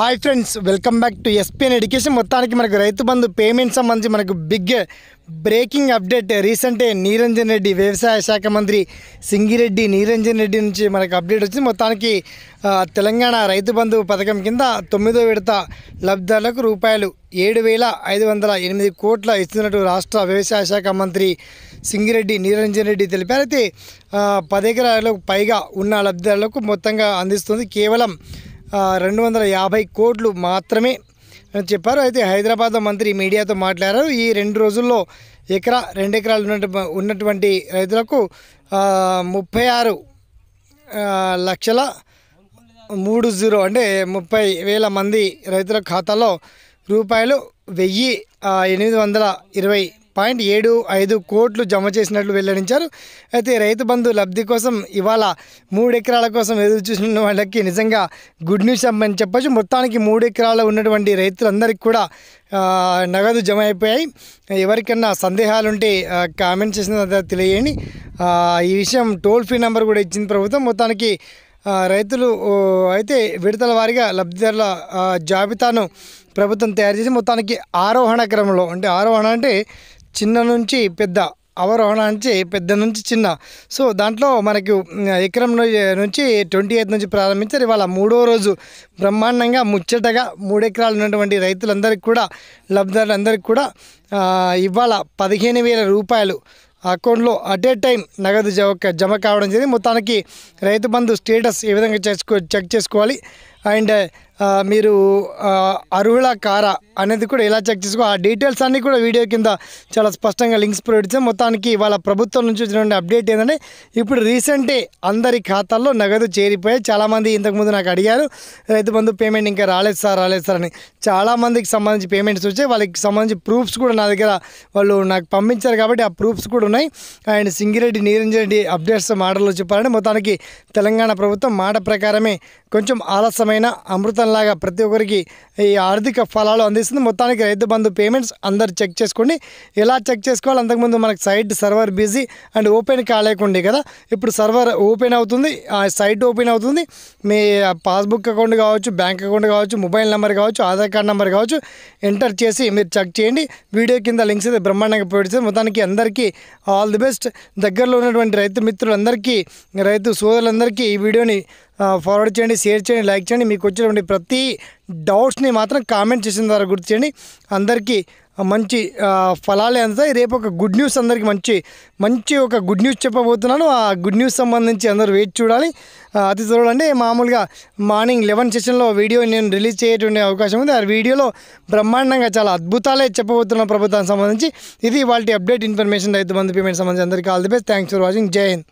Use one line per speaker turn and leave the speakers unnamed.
hi friends welcome back to SPN education మొత్తానికి మనకు Rythu Bandhu payment సంబంధించి మనకు బిగ్ బ్రేకింగ్ అప్డేట్ రీసెంటే నీరంజన్ రెడ్డి వ్యవసాయ శాఖ మంత్రి సింగిరెడ్డి నీరంజన్ రెడ్డి నుంచి మనకు అప్డేట్ వచ్చింది మొత్తానికి తెలంగాణ రైతు బంధు పథకం కింద తొమ్మిదో విడత లబ్ధిదారులకు రూపాయలు ఏడు వేల ఐదు వందల ఎనిమిది కోట్ల ఇస్తున్నట్టు రాష్ట్ర వ్యవసాయ శాఖ మంత్రి సింగిరెడ్డి నీరంజన్ రెడ్డి తెలిపారు అయితే పదెకరాలకు పైగా ఉన్న లబ్ధిదారులకు మొత్తంగా అందిస్తుంది కేవలం రెండు వందల యాభై కోట్లు మాత్రమే చెప్పారు అయితే హైదరాబాద్లో మంత్రి మీడియాతో మాట్లాడారు ఈ రెండు రోజుల్లో ఎకరా రెండు ఎకరాలు ఉన్నటువంటి రైతులకు ముప్పై ఆరు లక్షల మూడు జీరో అంటే ముప్పై వేల మంది రైతుల ఖాతాలో రూపాయలు వెయ్యి ఎనిమిది వందల ఇరవై పాయింట్ ఏడు ఐదు కోట్లు జమ చేసినట్లు వెల్లడించారు అయితే రైతు బంధు లబ్ధి కోసం ఇవాళ మూడు ఎకరాల కోసం ఎదురు చూసిన వాళ్ళకి నిజంగా గుడ్ న్యూస్ అని చెప్పచ్చు మొత్తానికి మూడు ఎకరాల ఉన్నటువంటి రైతులందరికీ కూడా నగదు జమ అయిపోయాయి ఎవరికన్నా సందేహాలుంటే కామెంట్ చేసిన తెలియని ఈ విషయం టోల్ ఫ్రీ నెంబర్ కూడా ఇచ్చింది ప్రభుత్వం మొత్తానికి రైతులు అయితే విడతల వారీగా లబ్ధిదారుల జాబితాను ప్రభుత్వం తయారు చేసి మొత్తానికి ఆరోహణ క్రమంలో అంటే ఆరోహణ అంటే చిన్న నుంచి పెద్ద అవరోహణ నుంచి పెద్ద నుంచి చిన్న సో దాంట్లో మనకు ఎకరం నుంచి ట్వంటీ ఎయిత్ నుంచి ప్రారంభించారు ఇవాళ మూడో రోజు బ్రహ్మాండంగా ముచ్చటగా మూడెకరాలు ఉన్నటువంటి రైతులందరికీ కూడా లబ్ధిదారులందరికీ కూడా ఇవాళ పదిహేను వేల రూపాయలు అకౌంట్లో అట్ ఏ టైం నగదు జమ జమ కావడం జరిగింది మొత్తానికి రైతు బంధు స్టేటస్ ఏ విధంగా చేసుకో చెక్ చేసుకోవాలి అండ్ మీరు అర్హుల కారా అనేది కూడా ఎలా చెక్ చేసుకో ఆ డీటెయిల్స్ అన్నీ కూడా వీడియో కింద చాలా స్పష్టంగా లింక్స్ ప్రొవైడ్ చేసాం మొత్తానికి వాళ్ళ ప్రభుత్వం నుంచి వచ్చినటువంటి అప్డేట్ ఏంటంటే ఇప్పుడు రీసెంటే అందరి ఖాతాల్లో నగదు చేరిపోయాయి చాలామంది ఇంతకుముందు నాకు అడిగారు రైతు బంధు పేమెంట్ ఇంకా రాలేదు సార్ రాలేదు సార్ అని చాలామందికి సంబంధించి పేమెంట్స్ వచ్చాయి వాళ్ళకి సంబంధించి ప్రూఫ్స్ కూడా నా దగ్గర వాళ్ళు నాకు పంపించారు కాబట్టి ఆ ప్రూఫ్స్ కూడా ఉన్నాయి అండ్ సింగిరెడ్డి నీరంజన్ రెడ్డి అప్డేట్స్ మాటల్లో చెప్పారని మొత్తానికి తెలంగాణ ప్రభుత్వం మాట ప్రకారమే కొంచెం ఆలస్యం రకమైన అమృతంలాగా ప్రతి ఒక్కరికి ఈ ఆర్థిక ఫలాలు అందిస్తుంది మొత్తానికి రైతు బంధు పేమెంట్స్ అందరు చెక్ చేసుకోండి ఎలా చెక్ చేసుకోవాలి అంతకుముందు మనకు site server busy and open కాలేకుండే కదా ఇప్పుడు సర్వర్ ఓపెన్ అవుతుంది ఆ సైట్ ఓపెన్ అవుతుంది మీ పాస్బుక్ అకౌంట్ కావచ్చు బ్యాంక్ అకౌంట్ కావచ్చు మొబైల్ నెంబర్ కావచ్చు ఆధార్ కార్డ్ నెంబర్ కావచ్చు ఎంటర్ చేసి మీరు చెక్ చేయండి వీడియో కింద లింక్స్ అయితే బ్రహ్మాండంగా ప్రొవైడ్ మొత్తానికి అందరికీ ఆల్ ది బెస్ట్ దగ్గరలో ఉన్నటువంటి రైతు మిత్రులందరికీ రైతు సోదరులందరికీ ఈ వీడియోని ఫార్వర్డ్ చేయండి షేర్ చేయండి లైక్ చేయండి మీకు వచ్చినటువంటి ప్రతి డౌట్స్ని మాత్రం కామెంట్ చేసిన ద్వారా గుర్తు చేయండి అందరికీ మంచి ఫలాలే అందుతాయి రేపు ఒక గుడ్ న్యూస్ అందరికీ మంచి మంచి ఒక గుడ్ న్యూస్ చెప్పబోతున్నాను ఆ గుడ్ న్యూస్ సంబంధించి అందరూ వేచి చూడాలి అతి త్వరలో అంటే మామూలుగా మార్నింగ్ లెవెన్ సెషన్లో వీడియో నేను రిలీజ్ చేయటువంటి అవకాశం ఉంది ఆ వీడియోలో బ్రహ్మాండంగా చాలా అద్భుతాలే చెప్పబోతున్న ప్రభుత్వానికి సంబంధించి ఇది వాళ్ళ అప్డేట్ ఇన్ఫర్మేషన్ రైతు బంధు పేమెంట్ సంబంధించి అందరికీ all the best thanks for watching జై హింద్